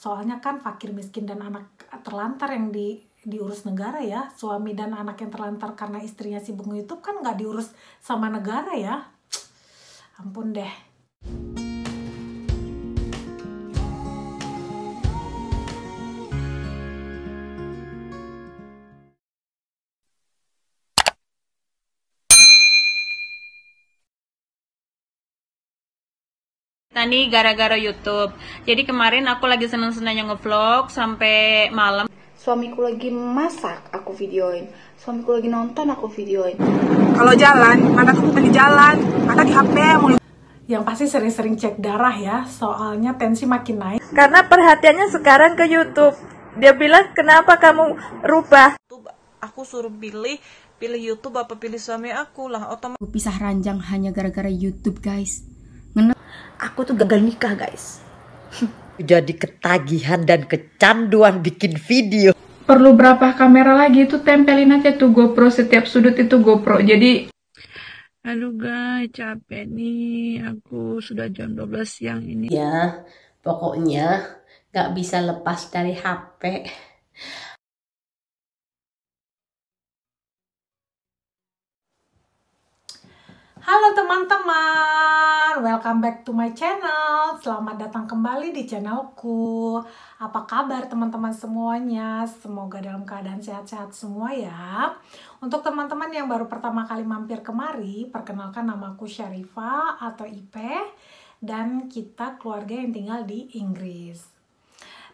soalnya kan fakir miskin dan anak terlantar yang di diurus negara ya suami dan anak yang terlantar karena istrinya sibuk YouTube kan nggak diurus sama negara ya ampun deh Nah ini gara-gara YouTube. Jadi kemarin aku lagi seneng senangnya ngevlog sampai malam. Suamiku lagi masak, aku videoin. Suamiku lagi nonton, aku videoin. Kalau jalan, mana aku di jalan, Mana di HP mulu. Yang pasti sering-sering cek darah ya, soalnya tensi makin naik. Karena perhatiannya sekarang ke YouTube. Dia bilang, kenapa kamu rubah? Aku suruh pilih pilih YouTube apa pilih suami aku lah otomatis pisah ranjang hanya gara-gara YouTube guys aku tuh gagal nikah guys. Jadi ketagihan dan kecanduan bikin video. Perlu berapa kamera lagi itu tempelin aja tuh GoPro setiap sudut itu GoPro. Jadi Aduh guys, capek nih. Aku sudah jam 12 siang ini. Ya, pokoknya gak bisa lepas dari HP. Halo teman-teman, welcome back to my channel. Selamat datang kembali di channelku. Apa kabar teman-teman semuanya? Semoga dalam keadaan sehat-sehat semua ya. Untuk teman-teman yang baru pertama kali mampir kemari, perkenalkan nama aku Syarifah atau Ipe dan kita keluarga yang tinggal di Inggris.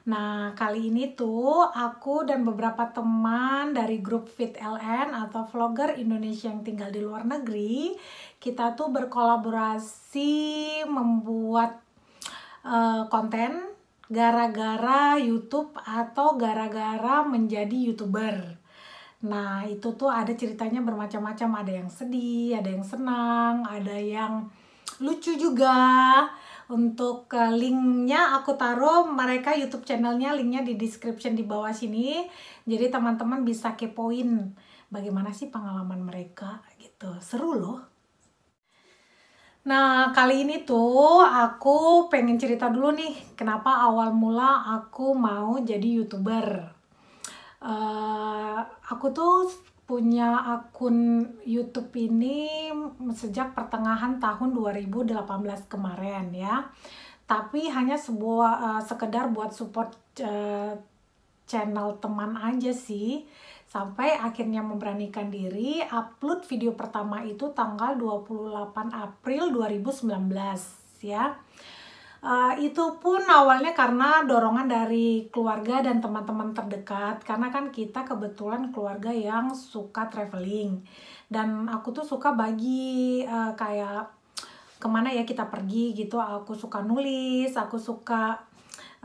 Nah, kali ini tuh aku dan beberapa teman dari grup Fit LN atau vlogger Indonesia yang tinggal di luar negeri, kita tuh berkolaborasi membuat uh, konten gara-gara YouTube atau gara-gara menjadi YouTuber. Nah, itu tuh ada ceritanya bermacam-macam, ada yang sedih, ada yang senang, ada yang lucu juga. Untuk eh, linknya aku taruh mereka YouTube channelnya, linknya di description di bawah sini. Jadi teman-teman bisa kepoin bagaimana sih pengalaman mereka gitu. Seru loh. Nah, kali ini tuh aku pengen cerita dulu nih kenapa awal mula aku mau jadi YouTuber. Uh, aku tuh punya akun YouTube ini sejak pertengahan tahun 2018 kemarin ya. Tapi hanya sebuah uh, sekedar buat support uh, channel teman aja sih sampai akhirnya memberanikan diri upload video pertama itu tanggal 28 April 2019 ya. Uh, itu pun awalnya karena dorongan dari keluarga dan teman-teman terdekat karena kan kita kebetulan keluarga yang suka traveling dan aku tuh suka bagi uh, kayak kemana ya kita pergi gitu aku suka nulis aku suka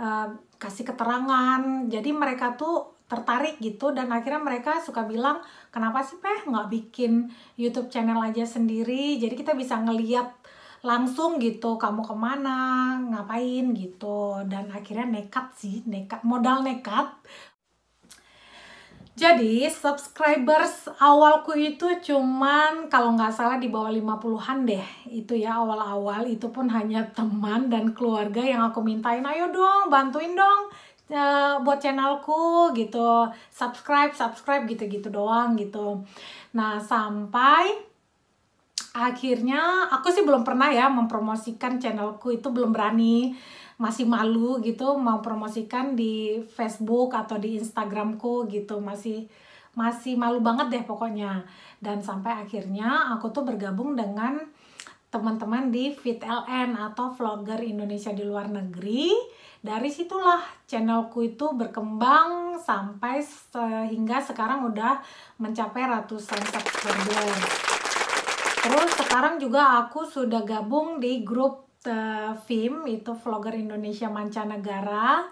uh, kasih keterangan jadi mereka tuh tertarik gitu dan akhirnya mereka suka bilang kenapa sih peh nggak bikin YouTube channel aja sendiri jadi kita bisa ngeliat langsung gitu kamu kemana ngapain gitu dan akhirnya nekat sih nekat modal nekat jadi subscribers awalku itu cuman kalau nggak salah di bawah 50-an deh Itu ya awal-awal itu pun hanya teman dan keluarga yang aku mintain Ayo dong bantuin dong uh, buat channelku gitu subscribe subscribe gitu-gitu doang gitu nah sampai akhirnya aku sih belum pernah ya mempromosikan channelku itu belum berani masih malu gitu mau promosikan di Facebook atau di Instagramku gitu masih masih malu banget deh pokoknya dan sampai akhirnya aku tuh bergabung dengan teman-teman di FitLN atau vlogger Indonesia di luar negeri dari situlah channelku itu berkembang sampai sehingga sekarang udah mencapai ratusan subscriber. Terus sekarang juga aku sudah gabung di grup uh, eh, film itu vlogger Indonesia mancanegara.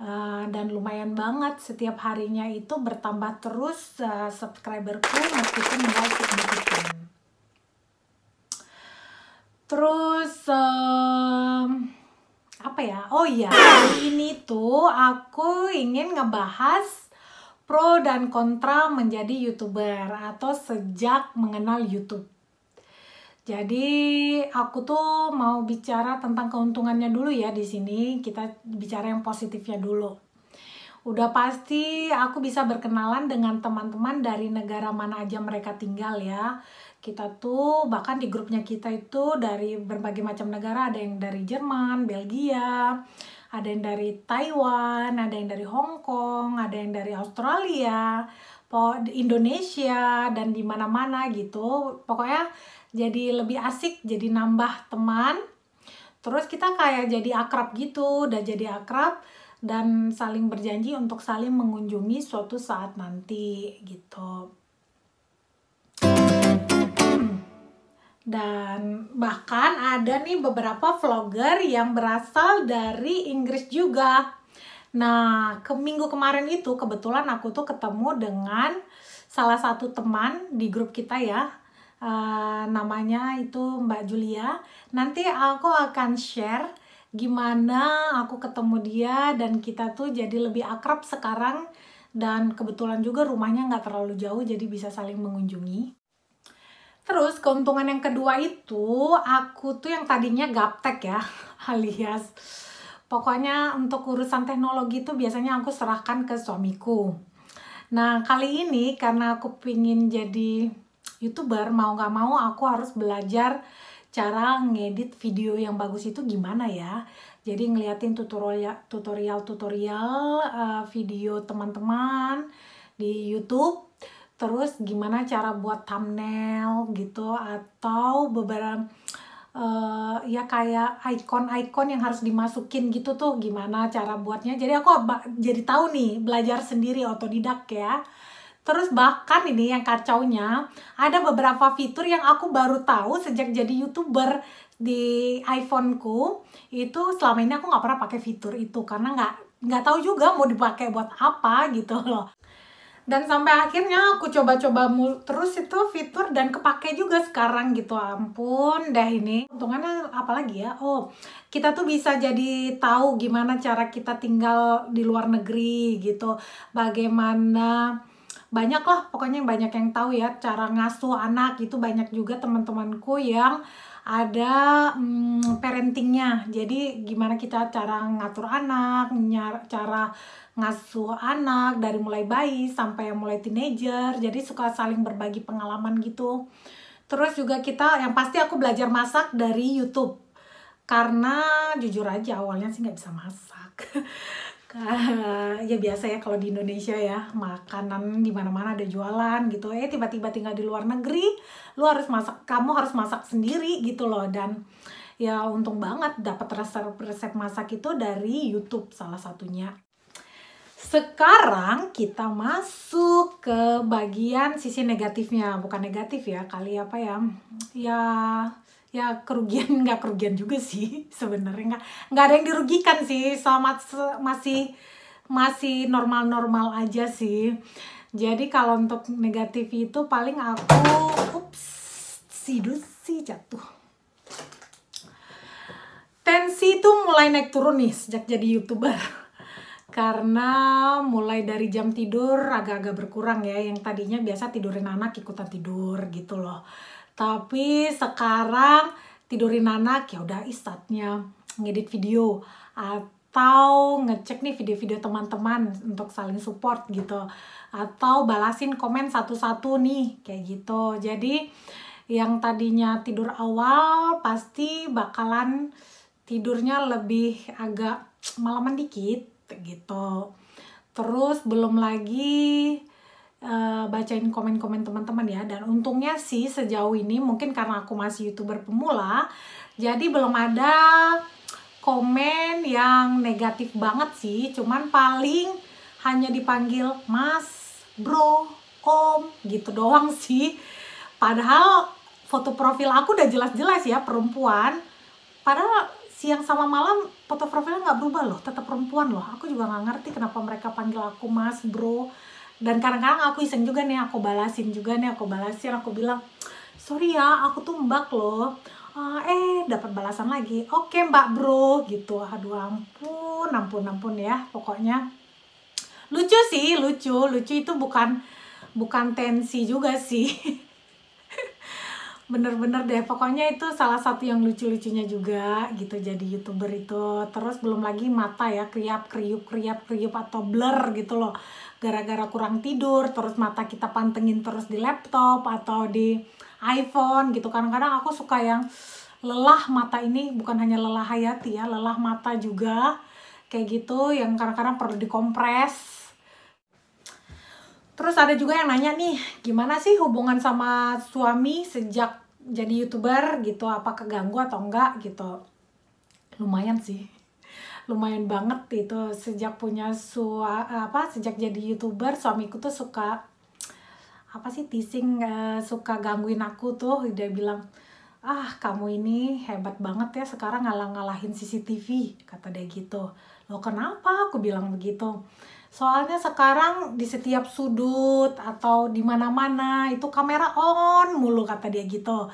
Uh, dan lumayan banget setiap harinya itu bertambah terus uh, subscriberku meskipun nggak signifikan. Terus uh, apa ya? Oh iya, hari ini tuh aku ingin ngebahas pro dan kontra menjadi YouTuber atau sejak mengenal YouTube. Jadi aku tuh mau bicara tentang keuntungannya dulu ya di sini. Kita bicara yang positifnya dulu. Udah pasti aku bisa berkenalan dengan teman-teman dari negara mana aja mereka tinggal ya kita tuh bahkan di grupnya kita itu dari berbagai macam negara ada yang dari Jerman, Belgia, ada yang dari Taiwan, ada yang dari Hong Kong, ada yang dari Australia, Indonesia dan di mana-mana gitu. Pokoknya jadi lebih asik, jadi nambah teman. Terus kita kayak jadi akrab gitu, udah jadi akrab dan saling berjanji untuk saling mengunjungi suatu saat nanti gitu. dan bahkan ada nih beberapa vlogger yang berasal dari Inggris juga. Nah, ke minggu kemarin itu kebetulan aku tuh ketemu dengan salah satu teman di grup kita ya. Uh, namanya itu Mbak Julia. Nanti aku akan share gimana aku ketemu dia dan kita tuh jadi lebih akrab sekarang dan kebetulan juga rumahnya nggak terlalu jauh jadi bisa saling mengunjungi. Terus keuntungan yang kedua itu aku tuh yang tadinya gaptek ya alias pokoknya untuk urusan teknologi itu biasanya aku serahkan ke suamiku. Nah kali ini karena aku pingin jadi youtuber mau gak mau aku harus belajar cara ngedit video yang bagus itu gimana ya. Jadi ngeliatin tutorial tutorial tutorial uh, eh, video teman-teman di YouTube terus gimana cara buat thumbnail gitu atau beberapa uh, ya kayak icon-icon yang harus dimasukin gitu tuh gimana cara buatnya jadi aku jadi tahu nih belajar sendiri otodidak ya Terus bahkan ini yang kacaunya, ada beberapa fitur yang aku baru tahu sejak jadi YouTuber di iPhoneku. Itu selama ini aku nggak pernah pakai fitur itu karena nggak nggak tahu juga mau dipakai buat apa gitu loh dan sampai akhirnya aku coba-coba terus itu fitur dan kepake juga sekarang gitu ampun dah ini untungannya apalagi ya oh kita tuh bisa jadi tahu gimana cara kita tinggal di luar negeri gitu bagaimana banyak lah pokoknya banyak yang tahu ya cara ngasuh anak itu banyak juga teman-temanku yang ada hmm, parentingnya. Jadi gimana kita cara ngatur anak, nyar, cara ngasuh anak dari mulai bayi sampai yang mulai teenager. Jadi suka saling berbagi pengalaman gitu. Terus juga kita yang pasti aku belajar masak dari YouTube. Karena jujur aja awalnya sih nggak bisa masak. ya biasa ya kalau di Indonesia ya makanan di mana-mana ada jualan gitu eh tiba-tiba tinggal di luar negeri lu harus masak kamu harus masak sendiri gitu loh dan ya untung banget dapat resep-resep masak itu dari YouTube salah satunya sekarang kita masuk ke bagian sisi negatifnya bukan negatif ya kali apa ya ya ya kerugian nggak kerugian juga sih sebenarnya nggak nggak ada yang dirugikan sih selamat masih masih normal-normal aja sih jadi kalau untuk negatif itu paling aku ups sidus sih jatuh tensi itu mulai naik turun nih sejak jadi youtuber karena mulai dari jam tidur agak-agak berkurang ya yang tadinya biasa tidurin anak ikutan tidur gitu loh tapi sekarang tidurin anak ya udah istatnya ngedit video atau ngecek nih video-video teman-teman untuk saling support gitu atau balasin komen satu-satu nih kayak gitu jadi yang tadinya tidur awal pasti bakalan tidurnya lebih agak malaman dikit gitu terus belum lagi Eh, bacain komen-komen teman-teman ya dan untungnya sih sejauh ini mungkin karena aku masih youtuber pemula jadi belum ada komen yang negatif banget sih cuman paling hanya dipanggil mas, bro, om gitu doang sih padahal foto profil aku udah jelas-jelas ya perempuan padahal siang sama malam foto profilnya nggak berubah loh tetap perempuan loh aku juga nggak ngerti kenapa mereka panggil aku mas bro dan kadang-kadang aku iseng juga nih aku balasin juga nih aku balasin aku bilang sorry ya aku tuh mbak loh uh, eh dapat balasan lagi oke okay, mbak bro gitu aduh ampun ampun ampun ya pokoknya lucu sih lucu lucu itu bukan bukan tensi juga sih bener-bener deh pokoknya itu salah satu yang lucu-lucunya juga gitu jadi youtuber itu terus belum lagi mata ya kriap kriup kriap kriup atau blur gitu loh gara-gara kurang tidur terus mata kita pantengin terus di laptop atau di iPhone gitu kadang-kadang aku suka yang lelah mata ini bukan hanya lelah hayati ya lelah mata juga kayak gitu yang kadang-kadang perlu dikompres terus ada juga yang nanya nih gimana sih hubungan sama suami sejak jadi youtuber gitu apa keganggu atau enggak gitu lumayan sih lumayan banget itu sejak punya su apa sejak jadi youtuber suamiku tuh suka apa sih teasing uh, suka gangguin aku tuh dia bilang ah kamu ini hebat banget ya sekarang ngalah-ngalahin CCTV kata dia gitu lo kenapa aku bilang begitu soalnya sekarang di setiap sudut atau di mana-mana itu kamera on mulu kata dia gitu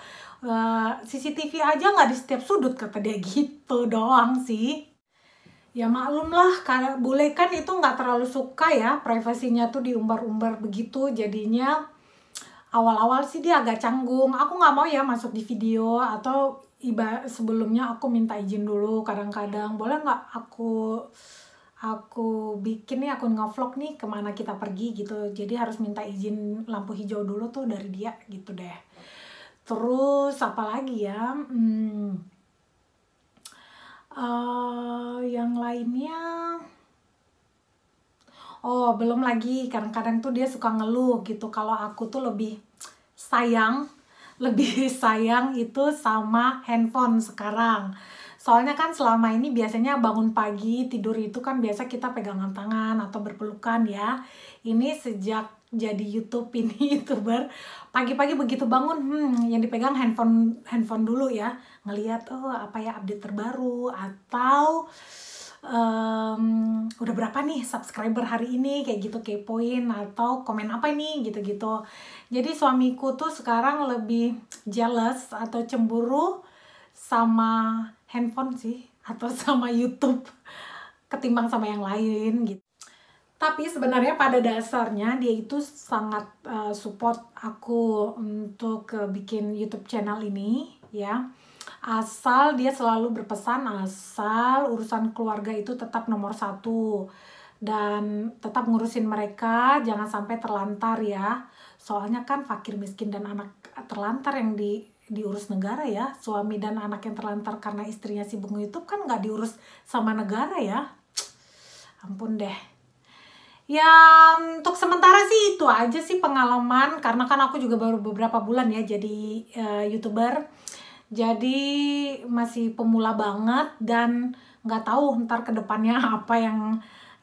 uh, e, CCTV aja nggak di setiap sudut kata dia gitu doang sih ya maklum lah karena bule kan itu nggak terlalu suka ya privasinya tuh diumbar-umbar begitu jadinya awal-awal sih dia agak canggung aku nggak mau ya masuk di video atau iba sebelumnya aku minta izin dulu kadang-kadang boleh nggak aku aku bikin nih aku ngevlog nih kemana kita pergi gitu jadi harus minta izin lampu hijau dulu tuh dari dia gitu deh terus apa lagi ya hmm, uh, yang lainnya oh belum lagi kadang-kadang tuh dia suka ngeluh gitu kalau aku tuh lebih sayang lebih sayang itu sama handphone sekarang soalnya kan selama ini biasanya bangun pagi tidur itu kan biasa kita pegangan tangan atau berpelukan ya ini sejak jadi YouTube ini youtuber pagi-pagi begitu bangun hmm yang dipegang handphone handphone dulu ya ngeliat oh apa ya update terbaru atau um, udah berapa nih subscriber hari ini kayak gitu kepoin atau komen apa nih gitu-gitu. Jadi suamiku tuh sekarang lebih jealous atau cemburu sama handphone sih atau sama YouTube ketimbang sama yang lain gitu. Tapi sebenarnya pada dasarnya dia itu sangat uh, support aku untuk uh, bikin YouTube channel ini ya asal dia selalu berpesan asal urusan keluarga itu tetap nomor satu dan tetap ngurusin mereka jangan sampai terlantar ya soalnya kan fakir miskin dan anak terlantar yang di diurus negara ya suami dan anak yang terlantar karena istrinya sibuk YouTube kan nggak diurus sama negara ya ampun deh ya untuk sementara sih itu aja sih pengalaman karena kan aku juga baru beberapa bulan ya jadi uh, youtuber jadi masih pemula banget dan nggak tahu ntar kedepannya apa yang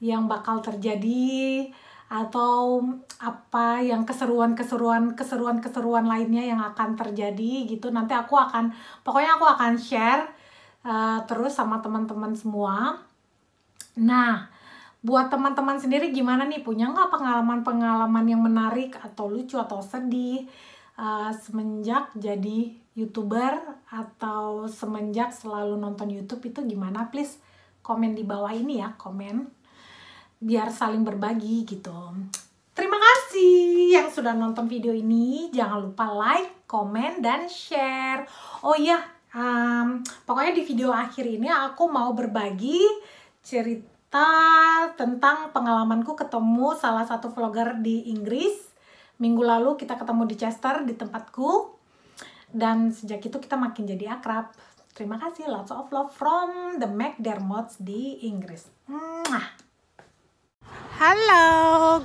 yang bakal terjadi atau apa yang keseruan-keseruan keseruan-keseruan lainnya yang akan terjadi gitu nanti aku akan pokoknya aku akan share uh, terus sama teman-teman semua nah buat teman-teman sendiri gimana nih punya nggak pengalaman-pengalaman yang menarik atau lucu atau sedih uh, semenjak jadi youtuber atau semenjak selalu nonton YouTube itu gimana please komen di bawah ini ya komen biar saling berbagi gitu terima kasih yang sudah nonton video ini jangan lupa like komen dan share oh iya um, pokoknya di video akhir ini aku mau berbagi cerita tentang pengalamanku ketemu salah satu vlogger di Inggris minggu lalu kita ketemu di Chester di tempatku dan sejak itu kita makin jadi akrab. Terima kasih, lots of love from the McDermotts di Inggris. Mwah. Halo,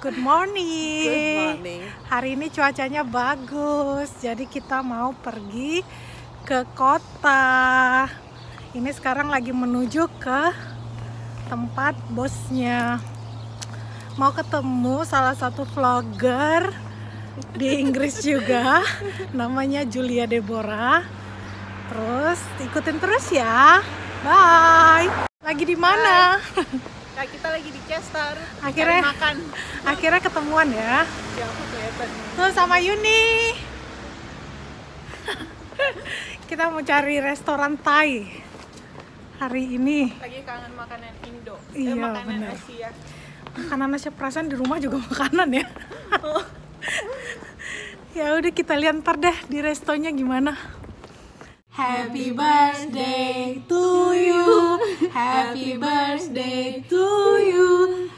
good morning. Good morning. Hari ini cuacanya bagus, jadi kita mau pergi ke kota. Ini sekarang lagi menuju ke tempat bosnya. Mau ketemu salah satu vlogger di Inggris juga namanya Julia Deborah terus ikutin terus ya bye lagi di mana nah, kita lagi di Chester akhirnya makan akhirnya ketemuan ya tuh sama Yuni kita mau cari restoran Thai hari ini lagi kangen makanan Indo eh, iya, eh, makanan bener. Asia makanan Asia perasaan di rumah juga makanan ya oh. ya udah kita lihat ntar deh di restonya gimana Happy birthday to you Happy birthday to you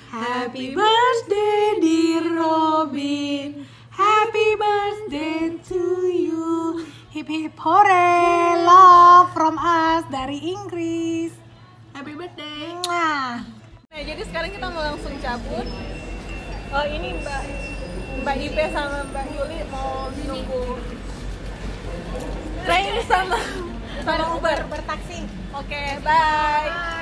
Happy birthday dear Robin Happy birthday to you Hip hip hore love from us dari Inggris Happy birthday Nah, nah jadi sekarang kita mau langsung cabut Oh ini mbak Mbak Ipe sama Mbak Yuli mau nunggu train sama sama Uber bertaksi. Oke, bye.